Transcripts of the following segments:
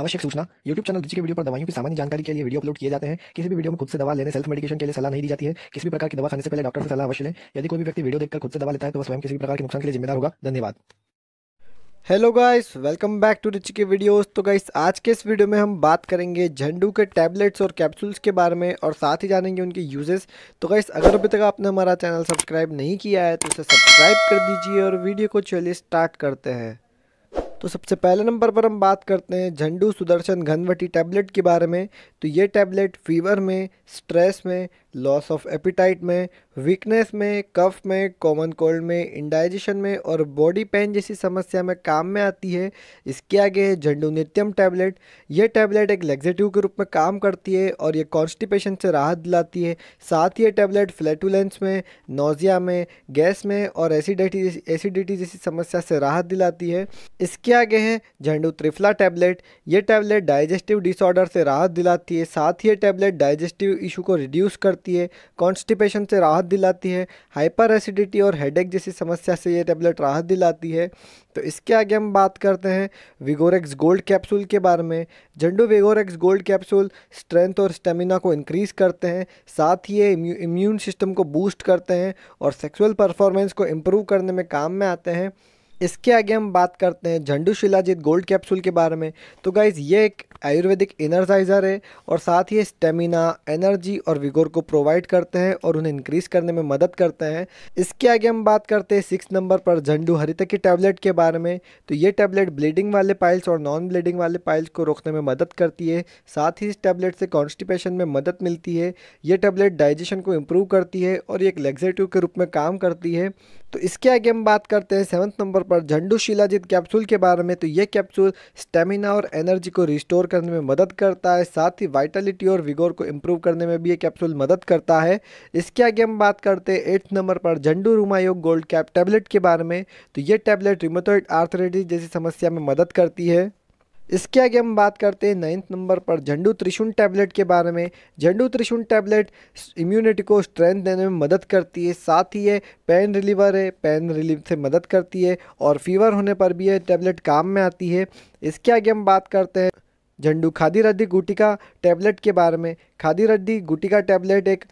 आवश्यक सूचना YouTube channel रुचि के वीडियो पर दवाइयों की सामान्य जानकारी के लिए वीडियो अपलोड किए जाते हैं किसी भी वीडियो में खुद से दवा लेने सेल्फ मेडिकेशन के लिए सलाह नहीं दी जाती है किसी भी प्रकार की दवा खाने से पहले डॉक्टर से सलाह अवश्य लें यदि कोई भी व्यक्ति वीडियो देखकर खुद से दवा लेता है तो वह स्वयं किसी प्रकार के नुकसान के लिए जिम्मेदार होगा धन्यवाद hello guys welcome back to Rich के वीडियोस तो गाइस आज के इस वीडियो में हम बात करेंगे झंडू के टैबलेट्स और कैप्सूल्स के बारे में और साथ ही जानेंगे उनके यूजेस तो गाइस अगर अभी तक आपने हमारा चैनल सब्सक्राइब नहीं किया है तो उसे सब्सक्राइब कर दीजिए और वीडियो को चलिए स्टार्ट करते हैं तो सबसे पहले नंबर पर हम बात करते हैं झंडू सुदर्शन घनवटी टैबलेट के बारे में तो ये टैबलेट फीवर में स्ट्रेस में लॉस ऑफ एपिटाइट में वीकनेस में कफ में कॉमन कोल्ड में इंडाइजेशन में और बॉडी पेन जैसी समस्या में काम में आती है इसके आगे है झंडू नित्यम टैबलेट ये टैबलेट एक लेग्जेटिव के रूप में काम करती है और ये कॉन्स्टिपेशन से राहत दिलाती है साथ ही ये टैबलेट फ्लैटुलेंस में नोजिया में गैस में और एसिडिटी एसिडिटी जैसी समस्या से राहत दिलाती है इसके किया आगे हैं झंडू त्रिफला टैबलेट ये टैबलेट डाइजेस्टिव डिसऑर्डर से राहत दिलाती है साथ ही ये टैबलेट डाइजेस्टिव इशू को रिड्यूस करती है कॉन्स्टिपेशन से राहत दिलाती है हाइपर एसिडिटी और हेडेक जैसी समस्या से ये टैबलेट राहत दिलाती है तो इसके आगे हम बात करते हैं विगोरेक्स गोल्ड कैप्सूल के बारे में Jhandu Vigorex gold capsule strength और स्टेमिना को इंक्रीज़ करते हैं साथ ही ये इम्यून सिस्टम को बूस्ट करते हैं और सेक्सुअल परफॉर्मेंस को इम्प्रूव करने में काम में आते हैं इसके आगे हम बात करते हैं झंडू शिलाजीत गोल्ड कैप्सूल के बारे में तो गाइज़ ये एक आयुर्वेदिक एनर्जाइज़र है और साथ ही स्टेमिना एनर्जी और विगोर को प्रोवाइड करते हैं और उन्हें इंक्रीज़ करने में मदद करते हैं इसके आगे हम बात करते हैं सिक्स नंबर पर झंडू हरित की टैबलेट के बारे में तो ये टैबलेट ब्लीडिंग वाले पाइल्स और नॉन ब्लीडिंग वाले पाइल्स को रोकने में मदद करती है साथ ही इस टैबलेट से कॉन्स्टिपेशन में मदद मिलती है ये टैबलेट डाइजेशन को इम्प्रूव करती है और एक लेग्जेटिव के रूप में काम करती है तो इसके आगे हम बात करते हैं सेवन्थ नंबर पर झंडू शिलाजित कैप्सूल के बारे में तो ये कैप्सूल स्टेमिना और एनर्जी को रिस्टोर करने में मदद करता है साथ ही वाइटलिटी और विगोर को इम्प्रूव करने में भी ये कैप्सूल मदद करता है इसके आगे हम बात करते हैं एट्थ नंबर पर Zandu Rhumayog gold cap tablet के बारे में तो ये टैबलेट रिमोटोइड आर्थरेटिस जैसी समस्या में मदद करती है इसके आगे हम बात करते हैं नाइन्थ नंबर पर झंडू त्रिशुण टैबलेट के बारे में झंडू त्रिशुण टैबलेट इम्यूनिटी को स्ट्रेंथ देने में मदद करती है साथ ही ये पेन रिलीवर है पेन रिलीव से मदद करती है और फीवर होने पर भी ये टैबलेट काम में आती है इसके आगे हम बात करते हैं झंडू खादी रद्दी गुटिका टैबलेट के बारे में खादी रद्दी गुटिका टैबलेट एक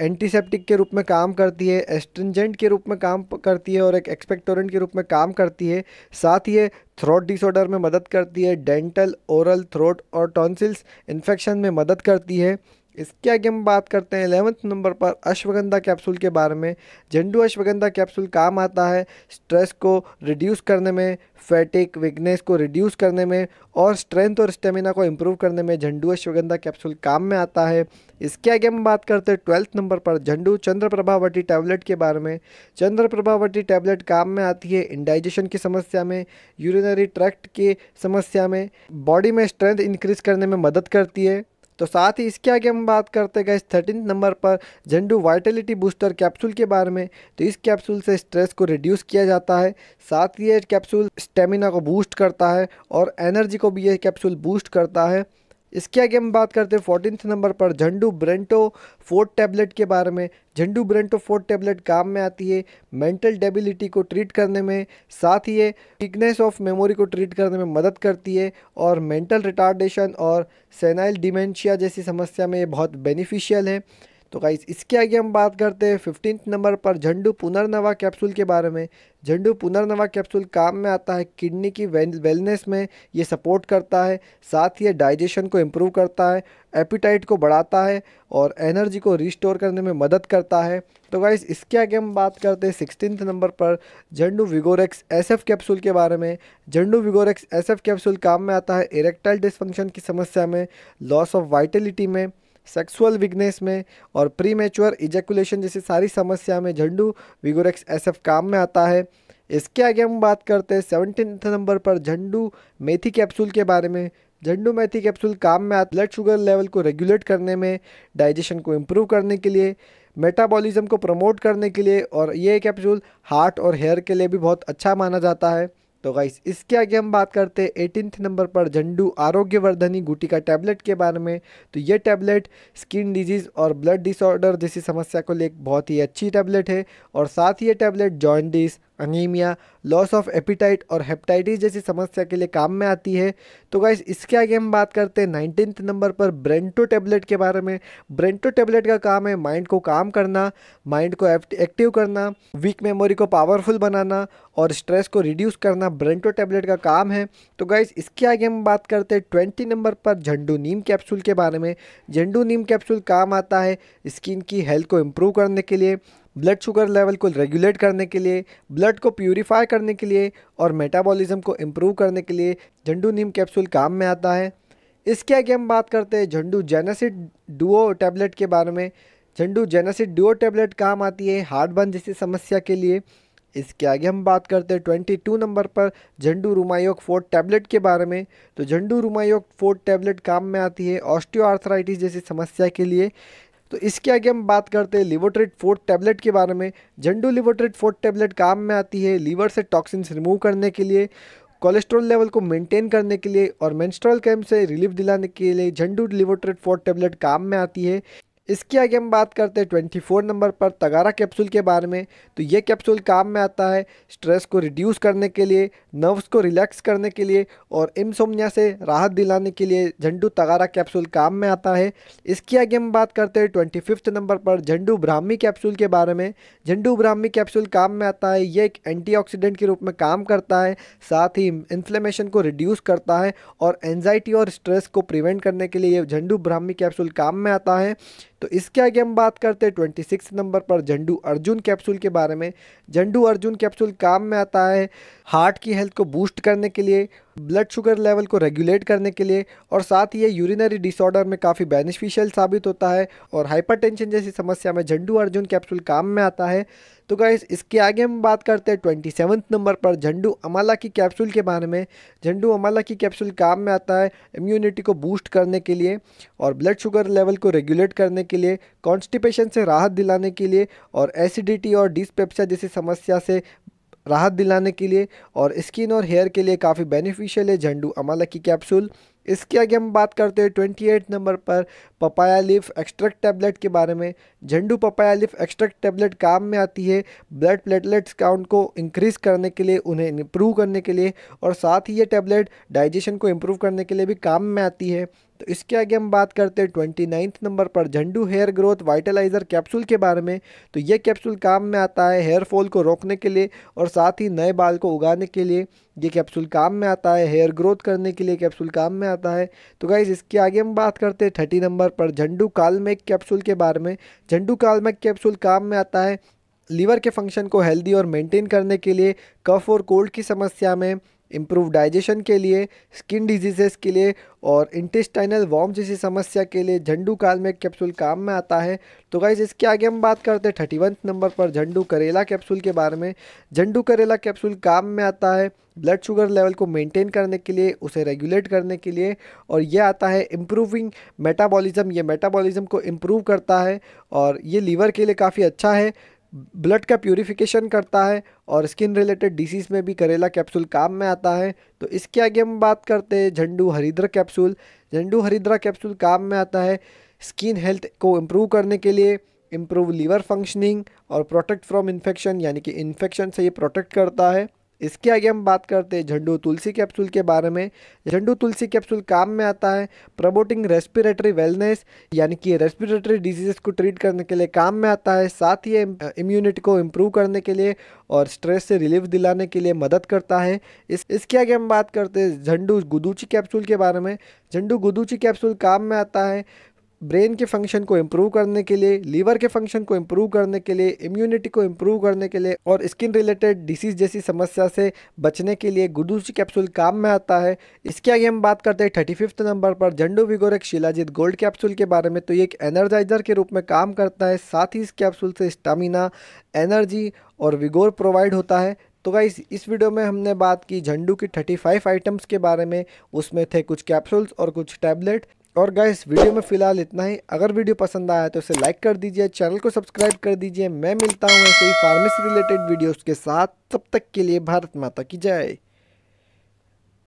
एंटीसेप्टिक के रूप में काम करती है एस्ट्रिंजेंट के रूप में काम करती है और एक एक्सपेक्टोरेंट के रूप में काम करती है साथ ही ये थ्रोट डिसऑर्डर में मदद करती है डेंटल ओरल थ्रोट और टॉन्सिल्स इन्फेक्शन में मदद करती है इसके आगे हम बात करते हैं एलेवंथ नंबर पर अश्वगंधा कैप्सूल के बारे में झंडू अश्वगंधा कैप्सूल काम आता है स्ट्रेस को रिड्यूस करने में फैटिक वीकनेस को रिड्यूस करने में और स्ट्रेंथ और स्टेमिना को इम्प्रूव करने में झंडू अश्वगंधा कैप्सूल काम में आता है इसके आगे हम बात करते हैं ट्वेल्थ नंबर पर झंडू चंद्र प्रभावटी टैबलेट के बारे में चंद्र प्रभावटी टैबलेट काम में आती है इंडाइजेशन की समस्या में यूरिनरी ट्रैक्ट की समस्या में बॉडी में स्ट्रेंथ इंक्रीज करने में मदद करती है तो साथ ही इसके आगे हम बात करते गए थर्टीन नंबर पर झंडू वाइटलिटी बूस्टर कैप्सूल के बारे में तो इस कैप्सूल से स्ट्रेस को रिड्यूस किया जाता है साथ ही ये कैप्सूल स्टेमिना को बूस्ट करता है और एनर्जी को भी ये कैप्सूल बूस्ट करता है इसके आगे हम बात करते हैं फोर्टीन नंबर पर झंडू ब्रेंटो फोर्ट टैबलेट के बारे में झंडू ब्रेंटो फोर्ट टैबलेट काम में आती है मेंटल डेबिलिटी को ट्रीट करने में साथ ही ये वीकनेस ऑफ मेमोरी को ट्रीट करने में मदद करती है और मेंटल रिटार्डेशन और सेनाइल डिमेंशिया जैसी समस्या में ये बहुत बेनिफिशियल है तो गाइस इसके आगे हम बात करते हैं फिफ्टीन नंबर पर झंडू पुनर्नवा कैप्सूल के बारे में झंडू पुनर्नवा कैप्सूल काम में आता है किडनी की वेलनेस में ये सपोर्ट करता है साथ ही डाइजेशन को इम्प्रूव करता है एपिटाइट को बढ़ाता है और एनर्जी को रिस्टोर करने में मदद करता है तो गाइस इसके आगे हम बात करते हैं सिक्सटीन नंबर पर झंडू विगोरेक्स एस कैप्सूल के बारे में झंडू विगोरेक्स एस कैप्सूल काम में आता है इरेक्टाइल डिस्फंक्शन की समस्या में लॉस ऑफ वाइटलिटी में सेक्सुअल वीकनेस में और प्री मेच्योर इजेकुलेशन जैसी सारी समस्या में झंडू विगोरेक्स एसएफ काम में आता है इसके आगे हम बात करते हैं सेवनटीन नंबर पर झंडू मेथी कैप्सूल के बारे में झंडू मेथी कैप्सूल काम में आता ब्लड शुगर लेवल को रेगुलेट करने में डाइजेशन को इम्प्रूव करने के लिए मेटाबॉलिज्म को प्रमोट करने के लिए और ये कैप्सूल हार्ट और हेयर के लिए भी बहुत अच्छा माना जाता है तो गाइस इसके आगे हम बात करते हैं एटीनथ नंबर पर झंडू आरोग्यवर्धनी का टैबलेट के बारे में तो ये टैबलेट स्किन डिजीज़ और ब्लड डिसऑर्डर जैसी समस्या को लेकर बहुत ही अच्छी टैबलेट है और साथ ही ये tablet jaundice anaemia loss of appetite और हेपेटाइटिस जैसी समस्या के लिए काम में आती है तो गाइज इसके आगे हम बात करते हैं नाइनटीन नंबर पर ब्रेंटो टेबलेट के बारे में ब्रेंटो टेबलेट का काम है माइंड को काम करना माइंड को एक्टिव करना वीक मेमोरी को पावरफुल बनाना और स्ट्रेस को रिड्यूस करना ब्रेंटो टेबलेट का काम है तो गाइज इसके आगे हम बात करते हैं ट्वेंटी नंबर पर झंडू नीम कैप्सूल के बारे में झंडू नीम कैप्सूल काम आता है स्किन की हेल्थ को इम्प्रूव करने के लिए ब्लड शुगर लेवल को रेगुलेट करने के लिए ब्लड को प्योरीफाई करने के लिए और मेटाबॉलिज्म को इम्प्रूव करने के लिए झंडू नीम कैप्सूल काम में आता है इसके आगे हम बात करते हैं झंडू जेनासिड डुओ टैबलेट के बारे में झंडू जेनासिड डुओ टैबलेट काम आती है हार्ट बर्न जैसी समस्या के लिए इसके आगे हम बात करते हैं ट्वेंटी टू नंबर पर झंडू रुमायोग फोर्ट टैबलेट के बारे में तो झंडू रुमायोग फोर्ट टैबलेट काम में आती है ऑस्टियोआर्थराइटिस जैसी समस्या के लिए तो इसके आगे हम बात करते हैं लिवोट्रेट फोर्थ टैबलेट के बारे में झंडू लिवोट्रेट फोर्थ टैबलेट काम में आती है लीवर से टॉक्सिन्स रिमूव करने के लिए कोलेस्ट्रॉल लेवल को मेंटेन करने के लिए और मेंस्ट्रुअल कैम्प से रिलीफ दिलाने के लिए झंडू लिवोट्रेट फोर्थ टैबलेट काम में आती है इसकी आगे हम बात करते हैं ट्वेंटी फोर नंबर पर तगारा कैप्सूल के बारे में तो ये कैप्सूल काम में आता है स्ट्रेस को रिड्यूस करने के लिए नर्व्स को रिलैक्स करने के लिए और इमसोमनिया से राहत दिलाने के लिए झंडू तगारा कैप्सूल काम में आता है इसकी आगे हम बात करते हैं ट्वेंटी फिफ्थ नंबर पर झंडू ब्राह्मी कैप्सूल के बारे में झंडू ब्राह्मी कैप्सूल काम में आता है ये एक एंटीऑक्सीडेंट के रूप में काम करता है साथ ही इन्फ्लेमेशन को रिड्यूस करता है और एनजाइटी और स्ट्रेस को प्रिवेंट करने के लिए ये झंडू ब्राह्मी कैप्सूल काम में आता है तो इसके आगे हम बात करते हैं ट्वेंटी सिक्स नंबर पर झंडू अर्जुन कैप्सूल के बारे में झंडू अर्जुन कैप्सूल काम में आता है हार्ट की हेल्थ को बूस्ट करने के लिए ब्लड शुगर लेवल को रेगुलेट करने के लिए और साथ ही ये यूरिनरी डिसऑर्डर में काफ़ी बेनिफिशियल साबित होता है और हाइपरटेंशन जैसी समस्या में झंडू अर्जुन कैप्सूल काम में आता है तो गाइस इसके आगे हम बात करते हैं ट्वेंटी सेवन्थ नंबर पर झंडू अमाला की कैप्सूल के बारे में झंडू अमाला की कैप्सूल काम में आता है इम्यूनिटी को बूस्ट करने के लिए और ब्लड शुगर लेवल को रेगुलेट करने के लिए कॉन्स्टिपेशन से राहत दिलाने के लिए और एसिडिटी और डिसपेप्सा जैसी समस्या से राहत दिलाने के लिए और स्किन और हेयर के लिए काफ़ी बेनिफिशियल है झंडू अमाला की कैप्सूल इसके आगे हम बात करते हैं ट्वेंटी एट नंबर पर पपाया लिफ एक्सट्रैक्ट टैबलेट के बारे में Zandu papaya leaf extract tablet काम में आती है ब्लड प्लेटलेट्स काउंट को इंक्रीज करने के लिए उन्हें इम्प्रूव करने के लिए और साथ ही ये टैबलेट डाइजेशन को इम्प्रूव करने के लिए भी काम में आती है तो इसके आगे हम बात करते हैं ट्वेंटी नाइन्थ नंबर पर Zandu hair growth vitalizer capsule के बारे में तो ये कैप्सूल काम में आता है हेयर फॉल को रोकने के लिए और साथ ही नए बाल को उगाने के लिए ये कैप्सूल काम में आता है हेयर ग्रोथ करने के लिए कैप्सूल काम में आता है तो गाइज इसके आगे हम बात करते हैं थर्टी नंबर पर झंडू कालमेक कैप्सूल के बारे में झंडू कालमेक कैप्सूल काम में आता है लीवर के फंक्शन को हेल्दी और मेंटेन करने के लिए कफ और कोल्ड की समस्या में इम्प्रूव डाइजेशन के लिए स्किन डिजीजेस के लिए और इंटेस्टाइनल वॉम जैसी समस्या के लिए झंडू काल में कैप्सूल काम में आता है तो गाइज इसके आगे हम बात करते हैं थर्टी नंबर पर झंडू करेला कैप्सूल के बारे में झंडू करेला कैप्सूल काम में आता है ब्लड शुगर लेवल को मेंटेन करने के लिए उसे रेगुलेट करने के लिए और यह आता है इम्प्रूविंग मेटाबॉलिज्म ये मेटाबॉलिज्म को इम्प्रूव करता है और ये लीवर के लिए काफ़ी अच्छा है ब्लड का प्योरीफिकेशन करता है और स्किन रिलेटेड डिसीज़ में भी करेला कैप्सूल काम में आता है तो इसके आगे हम बात करते हैं झंडू हरिद्रा कैप्सूल झंडू हरिद्रा कैप्सूल काम में आता है स्किन हेल्थ को इम्प्रूव करने के लिए इम्प्रूव लीवर फंक्शनिंग और प्रोटेक्ट फ्रॉम इन्फेक्शन यानी कि इन्फेक्शन से ये प्रोटेक्ट करता है इसके आगे हम बात करते हैं झंडू तुलसी कैप्सूल के बारे में झंडू तुलसी कैप्सूल काम में आता है प्रमोटिंग रेस्पिरेटरी वेलनेस यानी कि रेस्पिरेटरी डिजीज़ को ट्रीट करने के लिए काम में आता है साथ ही इम्यूनिटी को इम्प्रूव करने के लिए और स्ट्रेस से रिलीफ दिलाने के लिए मदद करता है इस इसके आगे हम बात करते हैं झंडू गुदूची कैप्सूल के बारे में झंडू गुदूची कैप्सूल काम में आता है ब्रेन के फंक्शन को इम्प्रूव करने के लिए लीवर के फंक्शन को इम्प्रूव करने के लिए इम्यूनिटी को इम्प्रूव करने के लिए और स्किन रिलेटेड डिसीज जैसी समस्या से बचने के लिए गुडूची कैप्सूल काम में आता है इसके आगे हम बात करते हैं थर्टी फिफ्थ नंबर पर झंडू विगोरक शिलाजीत गोल्ड कैप्सूल के बारे में तो ये एक एनर्जाइजर के रूप में काम करता है साथ ही इस कैप्सूल से स्टामिना एनर्जी और विगोर प्रोवाइड होता है तो गाइस इस वीडियो में हमने बात की झंडू की 35 आइटम्स के बारे में उसमें थे कुछ कैप्सूल्स और कुछ टैबलेट और गाइस वीडियो में फिलहाल इतना ही अगर वीडियो पसंद आया तो इसे लाइक कर दीजिए चैनल को सब्सक्राइब कर दीजिए मैं मिलता हूँ ऐसे ही फार्मेसी रिलेटेड वीडियोस के साथ तब तक के लिए भारत माता की जय